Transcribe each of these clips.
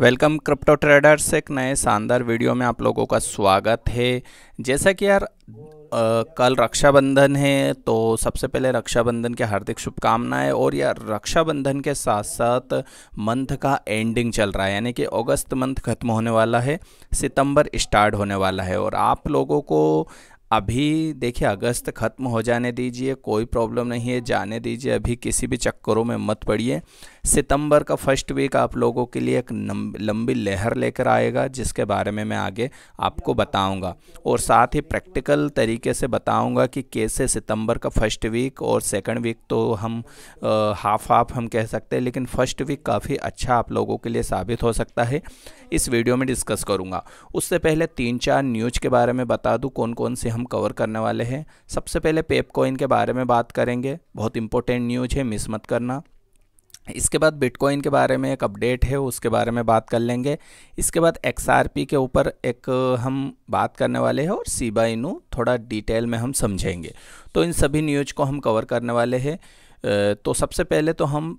welcome crypto traders एक नए शानदार वीडियो में आप लोगों का स्वागत है जैसा कि यार आ, कल रक्षाबंधन है तो सबसे पहले रक्षाबंधन के हार्दिक शुभकामनाएं और यार रक्षाबंधन के साथ साथ मंथ का एंडिंग चल रहा है यानी कि अगस्त मंथ खत्म होने वाला है सितंबर स्टार्ट होने वाला है और आप लोगों को अभी देखिए अगस्त ख़त्म हो जाने दीजिए कोई प्रॉब्लम नहीं है जाने दीजिए अभी किसी भी चक्करों में मत पड़िए सितंबर का फर्स्ट वीक आप लोगों के लिए एक लंबी लहर लेकर आएगा जिसके बारे में मैं आगे आपको बताऊंगा और साथ ही प्रैक्टिकल तरीके से बताऊंगा कि कैसे सितंबर का फर्स्ट वीक और सेकंड वीक तो हम आ, हाफ हाफ हम कह सकते हैं लेकिन फर्स्ट वीक काफ़ी अच्छा आप लोगों के लिए साबित हो सकता है इस वीडियो में डिस्कस करूँगा उससे पहले तीन चार न्यूज के बारे में बता दूँ कौन कौन से हम कवर करने वाले हैं सबसे पहले पेपकॉइन के बारे में बात करेंगे बहुत इंपॉर्टेंट न्यूज है मिस मत करना इसके बाद बिटकॉइन के बारे में एक अपडेट है उसके बारे में बात कर लेंगे इसके बाद एक्स के ऊपर एक हम बात करने वाले हैं और सीबा इनू थोड़ा डिटेल में हम समझेंगे तो इन सभी न्यूज को हम कवर करने वाले हैं तो सबसे पहले तो हम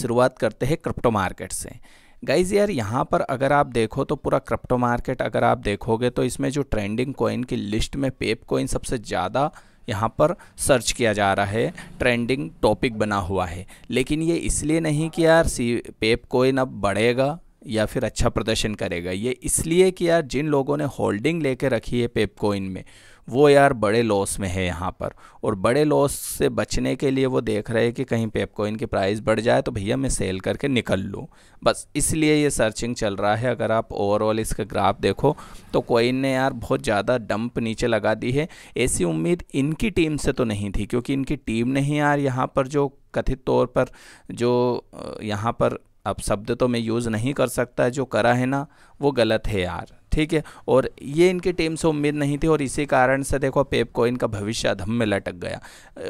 शुरुआत करते हैं क्रिप्टो मार्केट से गाइज यार यहाँ पर अगर आप देखो तो पूरा क्रिप्टो मार्केट अगर आप देखोगे तो इसमें जो ट्रेंडिंग कॉइन की लिस्ट में पेप कॉइन सबसे ज़्यादा यहाँ पर सर्च किया जा रहा है ट्रेंडिंग टॉपिक बना हुआ है लेकिन ये इसलिए नहीं कि यार सी पेप कोइन अब बढ़ेगा या फिर अच्छा प्रदर्शन करेगा ये इसलिए कि यार जिन लोगों ने होल्डिंग लेके रखी है पेप कोइन में वो यार बड़े लॉस में है यहाँ पर और बड़े लॉस से बचने के लिए वो देख रहे हैं कि कहीं पेपकॉइन की प्राइस बढ़ जाए तो भैया मैं सेल करके निकल लूँ बस इसलिए ये सर्चिंग चल रहा है अगर आप ओवरऑल इसका ग्राफ देखो तो कोइन ने यार बहुत ज़्यादा डंप नीचे लगा दी है ऐसी उम्मीद इनकी टीम से तो नहीं थी क्योंकि इनकी टीम ने ही यार यहाँ पर जो कथित तौर पर जो यहाँ पर अब शब्द तो मैं यूज़ नहीं कर सकता जो करा है ना वो गलत है यार ठीक है और ये इनके टीम से उम्मीद नहीं थी और इसी कारण से देखो पेप का भविष्य अधम में लटक गया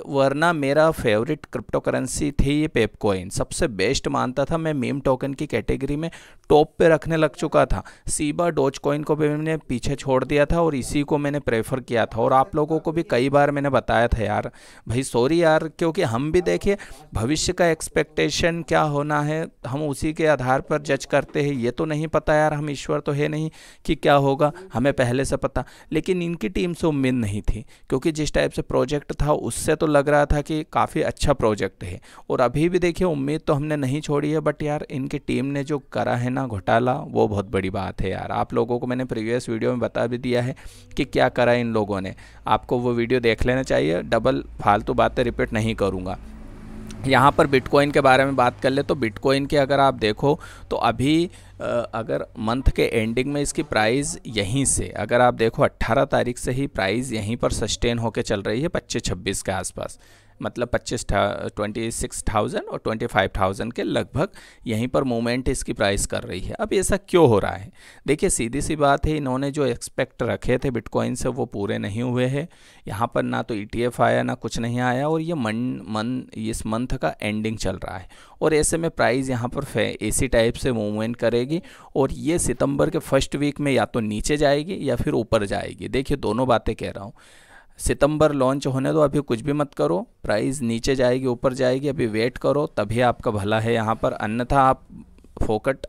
वरना मेरा फेवरेट क्रिप्टो करेंसी थी ये पेप सबसे बेस्ट मानता था मैं मीम टोकन की कैटेगरी में टॉप पे रखने लग चुका था सीबा डोज कोइन को भी मैंने पीछे छोड़ दिया था और इसी को मैंने प्रेफर किया था और आप लोगों को भी कई बार मैंने बताया था यार भाई सॉरी यार क्योंकि हम भी देखिए भविष्य का एक्सपेक्टेशन क्या होना है हम उसी के आधार पर जज करते हैं ये तो नहीं पता यार हम ईश्वर तो है नहीं कि क्या होगा हमें पहले से पता लेकिन इनकी टीम से उम्मीद नहीं थी क्योंकि जिस टाइप से प्रोजेक्ट था उससे तो लग रहा था कि काफ़ी अच्छा प्रोजेक्ट है और अभी भी देखिए उम्मीद तो हमने नहीं छोड़ी है बट यार इनकी टीम ने जो करा है ना घोटाला वो बहुत बड़ी बात है यार आप लोगों को मैंने प्रीवियस वीडियो में बता भी दिया है कि क्या करा इन लोगों ने आपको वो वीडियो देख लेना चाहिए डबल फालतू बातें रिपीट नहीं करूँगा यहाँ पर बिटकॉइन के बारे में बात कर ले तो बिटकॉइन के अगर आप देखो तो अभी अगर मंथ के एंडिंग में इसकी प्राइस यहीं से अगर आप देखो 18 तारीख से ही प्राइस यहीं पर सस्टेन होकर चल रही है 25 छब्बीस के आसपास मतलब पच्चीस ट्वेंटी सिक्स थाउजेंड और ट्वेंटी फाइव थाउजेंड के लगभग यहीं पर मूवमेंट इसकी प्राइस कर रही है अब ऐसा क्यों हो रहा है देखिए सीधी सी बात है इन्होंने जो एक्सपेक्ट रखे थे बिटकॉइन से वो पूरे नहीं हुए हैं यहाँ पर ना तो ई e आया ना कुछ नहीं आया और ये मन मन इस मंथ का एंडिंग चल रहा है और ऐसे में प्राइस यहाँ पर एसी टाइप से मूवमेंट करेगी और ये सितंबर के फर्स्ट वीक में या तो नीचे जाएगी या फिर ऊपर जाएगी देखिए दोनों बातें कह रहा हूँ सितंबर लॉन्च होने दो अभी कुछ भी मत करो प्राइस नीचे जाएगी ऊपर जाएगी अभी वेट करो तभी आपका भला है यहाँ पर अन्यथा आप फोकट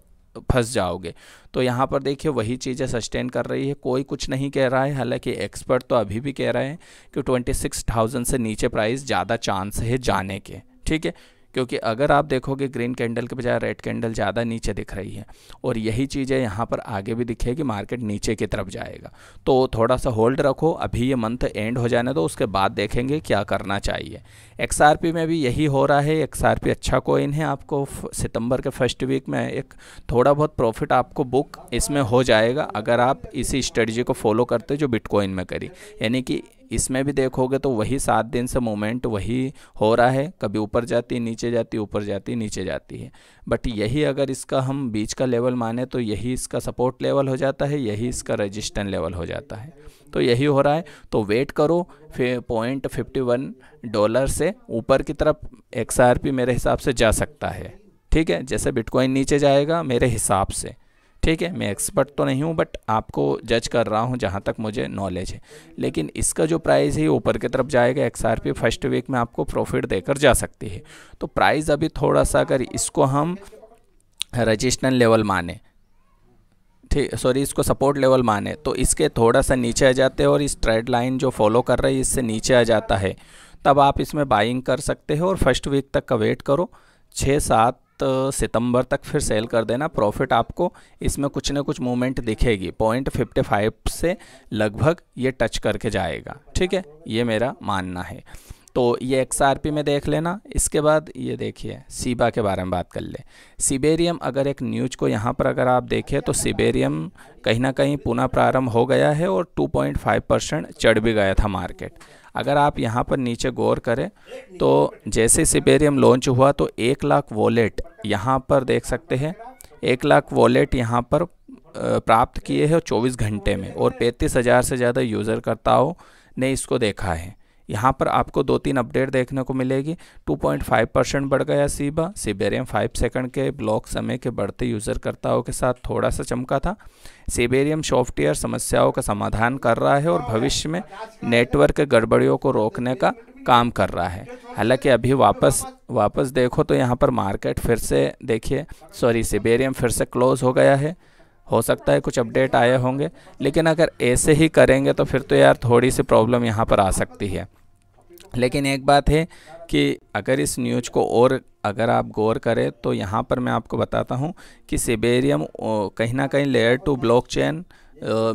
फंस जाओगे तो यहाँ पर देखिए वही चीज़ें सस्टेन कर रही है कोई कुछ नहीं कह रहा है हालांकि एक्सपर्ट तो अभी भी कह रहे हैं कि 26,000 से नीचे प्राइस ज़्यादा चांस है जाने के ठीक है क्योंकि अगर आप देखोगे ग्रीन कैंडल के बजाय रेड कैंडल ज़्यादा नीचे दिख रही है और यही चीज़ें यहाँ पर आगे भी दिखेगी मार्केट नीचे की तरफ जाएगा तो थोड़ा सा होल्ड रखो अभी ये मंथ एंड हो जाने दो उसके बाद देखेंगे क्या करना चाहिए एक्स में भी यही हो रहा है एक्स अच्छा कोइन है आपको सितंबर के फर्स्ट वीक में एक थोड़ा बहुत प्रॉफिट आपको बुक इसमें हो जाएगा अगर आप इसी स्ट्रेटजी को फॉलो करते जो बिटकॉइन में करी यानी कि इसमें भी देखोगे तो वही सात दिन से मूवमेंट वही हो रहा है कभी ऊपर जाती नीचे जाती ऊपर जाती नीचे जाती है बट यही अगर इसका हम बीच का लेवल माने तो यही इसका सपोर्ट लेवल हो जाता है यही इसका रजिस्टेंस लेवल हो जाता है तो यही हो रहा है तो वेट करो पॉइंट फिफ्टी वन डॉलर से ऊपर की तरफ एक्स मेरे हिसाब से जा सकता है ठीक है जैसे बिटकॉइन नीचे जाएगा मेरे हिसाब से ठीक है मैं एक्सपर्ट तो नहीं हूँ बट आपको जज कर रहा हूँ जहाँ तक मुझे नॉलेज है लेकिन इसका जो प्राइस है ऊपर की तरफ जाएगा X R P first week में आपको प्रॉफिट देकर जा सकती है तो प्राइस अभी थोड़ा सा अगर इसको हम रजिस्टर लेवल माने ठीक सॉरी इसको सपोर्ट लेवल माने तो इसके थोड़ा सा नीचे आ जाते हैं और इस ट्रेड लाइन जो फॉलो कर रही है इससे नीचे आ जाता है तब आप इसमें बाइंग कर सकते हो और फर्स्ट वीक तक का वेट करो छः सात सितंबर तक फिर सेल कर देना प्रॉफिट आपको इसमें कुछ ना कुछ मूवमेंट दिखेगी पॉइंट फिफ्टी फाइव से लगभग ये टच करके जाएगा ठीक है ये मेरा मानना है तो ये एक्सआरपी में देख लेना इसके बाद ये देखिए सीबा के बारे में बात कर ले सिबेरियम अगर एक न्यूज को यहाँ पर अगर आप देखें तो सिबेरियम कहीं ना कहीं पुनः प्रारंभ हो गया है और 2.5 परसेंट चढ़ भी गया था मार्केट अगर आप यहाँ पर नीचे गौर करें तो जैसे सिबेरियम लॉन्च हुआ तो एक लाख वॉलेट यहाँ पर देख सकते हैं एक लाख वॉलेट यहाँ पर प्राप्त किए हैं 24 घंटे में और पैंतीस हज़ार से ज़्यादा यूज़रकर्ताओं ने इसको देखा है यहाँ पर आपको दो तीन अपडेट देखने को मिलेगी 2.5 परसेंट बढ़ गया सीबा सिबेरियम 5 सेकंड के ब्लॉक समय के बढ़ते यूज़रकर्ताओं के साथ थोड़ा सा चमका था सिबेरियम सॉफ्टवेयर समस्याओं का समाधान कर रहा है और भविष्य में नेटवर्क गड़बड़ियों को रोकने का काम कर रहा है हालांकि अभी वापस वापस देखो तो यहाँ पर मार्केट फिर से देखिए सॉरी सिबेरियम फिर से क्लोज़ हो गया है हो सकता है कुछ अपडेट आए होंगे लेकिन अगर ऐसे ही करेंगे तो फिर तो यार थोड़ी सी प्रॉब्लम यहाँ पर आ सकती है लेकिन एक बात है कि अगर इस न्यूज को और अगर आप गौर करें तो यहाँ पर मैं आपको बताता हूँ कि सिबेरियम कहीं ना कहीं लेयर टू ब्लॉकचेन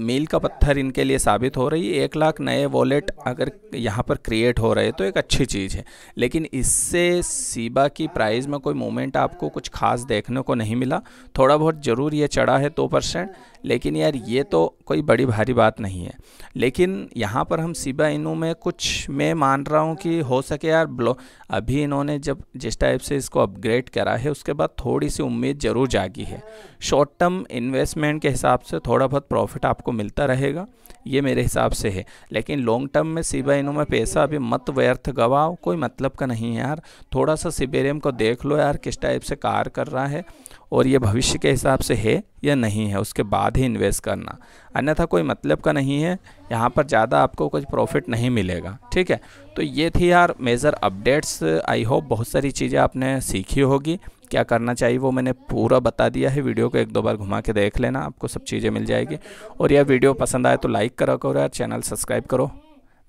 मील का पत्थर इनके लिए साबित हो रही है एक लाख नए वॉलेट अगर यहाँ पर क्रिएट हो रहे तो एक अच्छी चीज़ है लेकिन इससे सीबा की प्राइस में कोई मूवमेंट आपको कुछ खास देखने को नहीं मिला थोड़ा बहुत ज़रूर ये चढ़ा है दो परसेंट लेकिन यार ये तो कोई बड़ी भारी बात नहीं है लेकिन यहाँ पर हम सिबा इनू में कुछ मैं मान रहा हूँ कि हो सके यार ब्लो अभी इन्होंने जब जिस टाइप से इसको अपग्रेड करा है उसके बाद थोड़ी सी उम्मीद ज़रूर जागी है शॉर्ट टर्म इन्वेस्टमेंट के हिसाब से थोड़ा बहुत प्रॉफिट आपको मिलता रहेगा ये मेरे हिसाब से है लेकिन लॉन्ग टर्म में सीबाइनो में पैसा अभी मत व्यर्थ गवाओ कोई मतलब का नहीं है यार थोड़ा सा सिबेरियम को देख लो यार किस टाइप से कार कर रहा है और ये भविष्य के हिसाब से है या नहीं है उसके बाद ही इन्वेस्ट करना अन्यथा कोई मतलब का नहीं है यहाँ पर ज़्यादा आपको कुछ प्रॉफिट नहीं मिलेगा ठीक है तो ये थी यार मेजर अपडेट्स आई होप बहुत सारी चीज़ें आपने सीखी होगी क्या करना चाहिए वो मैंने पूरा बता दिया है वीडियो को एक दो बार घुमा के देख लेना आपको सब चीज़ें मिल जाएगी और यह वीडियो पसंद आए तो लाइक करा करो यार चैनल सब्सक्राइब करो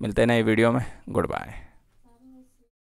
मिलते हैं नए वीडियो में गुड बाय